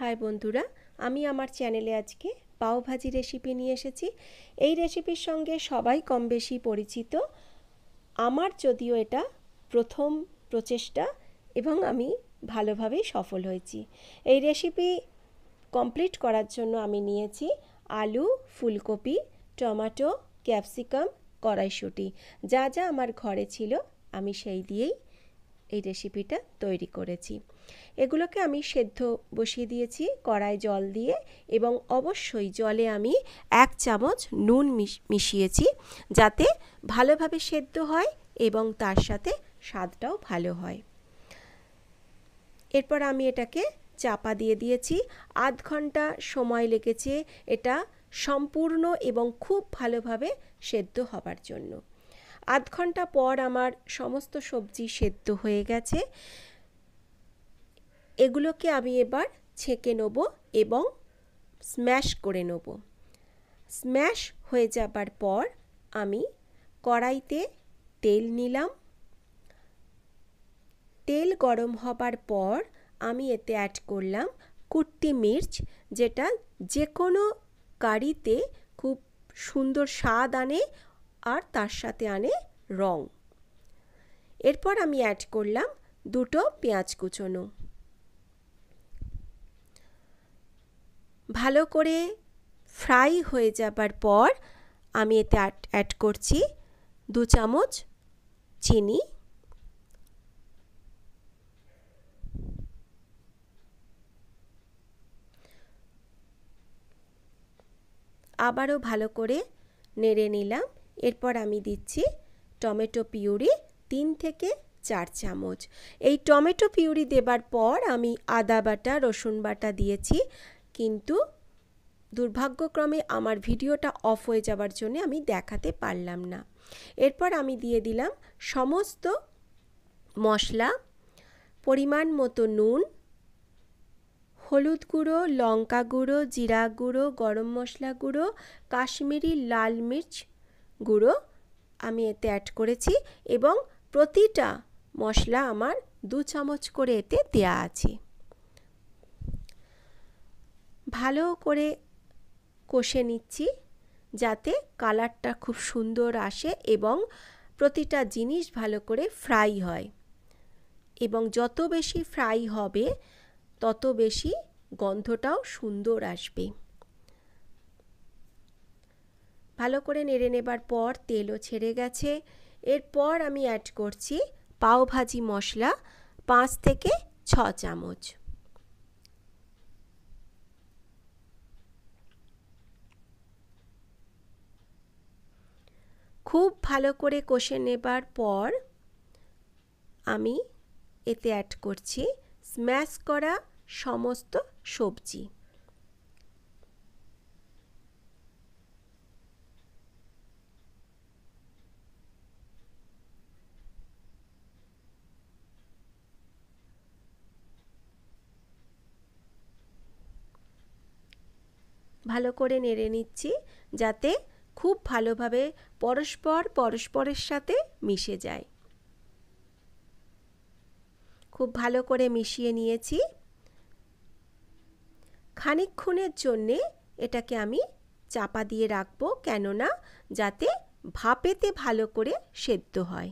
high বন্ধুরা আমি আমার চ্যানেলে আজকে পাওভাজি রেসিপি নিয়ে এসেছি এই রেসিপির সঙ্গে সবাই কম বেশি পরিচিত আমার যদিও এটা প্রথম প্রচেষ্টা এবং আমি ভালোভাবেই সফল হয়েছি এই রেসিপি কমপ্লিট করার জন্য আমি নিয়েছি আলু ফুলকপি টমেটো ক্যাপসিকাম কড়াইশুঁটি যা যা আমার ঘরে ছিল আমি সেই দিয়েই এই রেসিপিটা তৈরি করেছি এগুলোকে আমি সেদ্ধ বসিয়ে দিয়েছি কড়ায় জল দিয়ে এবং অবশ্যই জলে আমি এক চামচ নুন মিশিয়েছি যাতে ভালোভাবে সেদ্ধ হয় এবং তার সাথে স্বাদটাও ভালো হয় এরপর আমি এটাকে চাপা দিয়ে দিয়েছি আধ ঘন্টা সময় লেগেছে এটা সম্পূর্ণ এবং খুব ভালোভাবে সেদ্ধ হবার জন্য আধ ঘন্টা পর আমার সমস্ত সবজি সেদ্ধ হয়ে গেছে এগুলোকে আমি এবার ছেঁকে নেব এবং স্ম্যাশ করে নেব স্ম্যাশ হয়ে যাবার পর আমি কড়াইতে তেল নিলাম তেল গরম হবার পর আমি এতে অ্যাড করলাম কুট্টি মির্চ যেটা যে কোনো কারিতে খুব সুন্দর স্বাদ আনে আর তার সাথে আনে রং এরপর আমি অ্যাড করলাম দুটো পেঁয়াজ কুচোনো ভালো করে ফ্রাই হয়ে যাবার পর আমি এতে অ্যাড করছি দু চামচ চিনি আবারও ভালো করে নেড়ে নিলাম এরপর আমি দিচ্ছি টমেটো পিউরি তিন থেকে চার চামচ এই টমেটো পিউরি দেবার পর আমি আদা বাটা রসুন বাটা দিয়েছি কিন্তু দুর্ভাগ্যক্রমে আমার ভিডিওটা অফ হয়ে যাওয়ার জন্য আমি দেখাতে পারলাম না এরপর আমি দিয়ে দিলাম সমস্ত মশলা পরিমাণ মতো নুন হলুদ গুঁড়ো লঙ্কা গুঁড়ো জিরা গুঁড়ো গরম মশলা গুঁড়ো কাশ্মীরি লাল মির্চ গুঁড়ো আমি এতে অ্যাড করেছি এবং প্রতিটা মশলা আমার দু চামচ করে এতে দেয়া আছে ভালো করে কষে নিচ্ছি যাতে কালারটা খুব সুন্দর আসে এবং প্রতিটা জিনিস ভালো করে ফ্রাই হয় এবং যত বেশি ফ্রাই হবে তত বেশি গন্ধটাও সুন্দর আসবে ভালো করে নেড়ে নেবার পর তেলও ছেড়ে গেছে এরপর আমি অ্যাড করছি পাওভাজি মশলা পাঁচ থেকে ছ চামচ খুব ভালো করে কষে নেবার পর আমি এতে অ্যাড করছি স্ম্যাশ করা সমস্ত সবজি ভালো করে নেড়ে নিচ্ছি যাতে খুব ভালোভাবে পরস্পর পরস্পরের সাথে মিশে যায় খুব ভালো করে মিশিয়ে নিয়েছি খানিকক্ষণের জন্যে এটাকে আমি চাপা দিয়ে রাখবো কেননা যাতে ভাপেতে ভালো করে সেদ্ধ হয়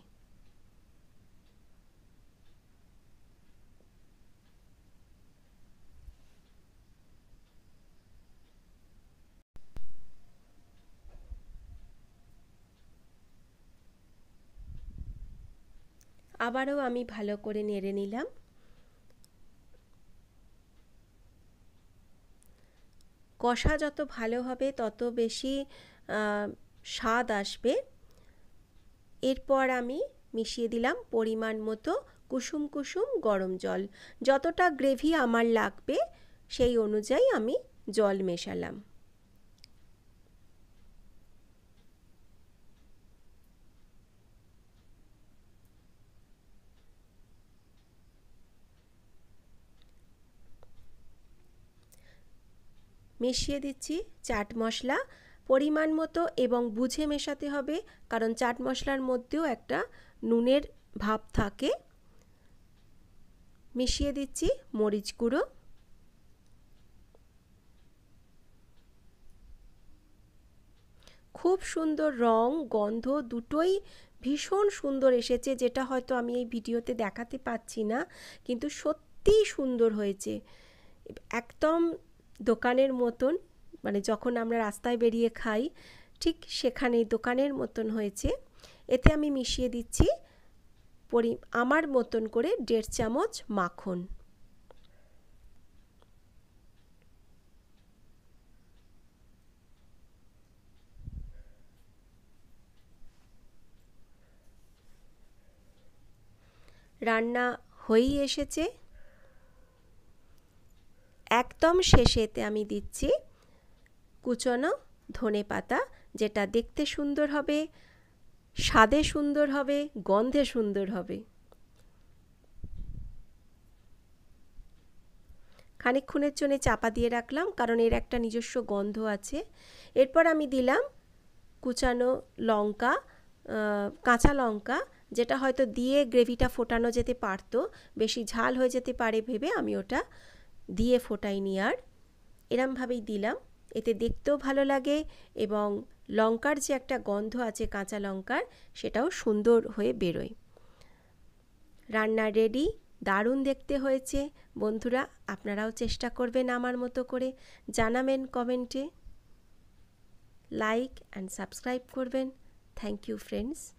আবারও আমি ভালো করে নেড়ে নিলাম কষা যত ভালো হবে তত বেশি স্বাদ আসবে এরপর আমি মিশিয়ে দিলাম পরিমাণ মতো কুসুম কুসুম গরম জল যতটা গ্রেভি আমার লাগবে সেই অনুযায়ী আমি জল মেশালাম মিশিয়ে দিচ্ছি চাট মশলা পরিমাণ মতো এবং বুঝে মেশাতে হবে কারণ চাট মশলার মধ্যেও একটা নুনের ভাব থাকে মিশিয়ে দিচ্ছি মরিচ গুঁড়ো খুব সুন্দর রং গন্ধ দুটোই ভীষণ সুন্দর এসেছে যেটা হয়তো আমি এই ভিডিওতে দেখাতে পাচ্ছি না কিন্তু সত্যিই সুন্দর হয়েছে একদম দোকানের মতন মানে যখন আমরা রাস্তায় বেরিয়ে খাই ঠিক সেখানেই দোকানের মতন হয়েছে এতে আমি মিশিয়ে দিচ্ছি পরি আমার মতন করে দেড় চামচ মাখন রান্না হয়েই এসেছে একদম শেষেতে আমি দিচ্ছি কুচনো ধনে পাতা যেটা দেখতে সুন্দর হবে স্বাদে সুন্দর হবে গন্ধে সুন্দর হবে খানিকক্ষণের জন্য চাপা দিয়ে রাখলাম কারণ এর একটা নিজস্ব গন্ধ আছে এরপর আমি দিলাম কুচানো লঙ্কা কাঁচা লঙ্কা যেটা হয়তো দিয়ে গ্রেভিটা ফোটানো যেতে পারতো বেশি ঝাল হয়ে যেতে পারে ভেবে আমি ওটা দিয়ে ফোটাই নি আর এরমভাবেই দিলাম এতে দেখতেও ভালো লাগে এবং লঙ্কার যে একটা গন্ধ আছে কাঁচা লঙ্কার সেটাও সুন্দর হয়ে বেরোয় রান্না রেডি দারুণ দেখতে হয়েছে বন্ধুরা আপনারাও চেষ্টা করবেন আমার মতো করে জানাবেন কমেন্টে লাইক অ্যান্ড সাবস্ক্রাইব করবেন থ্যাংক ইউ ফ্রেন্ডস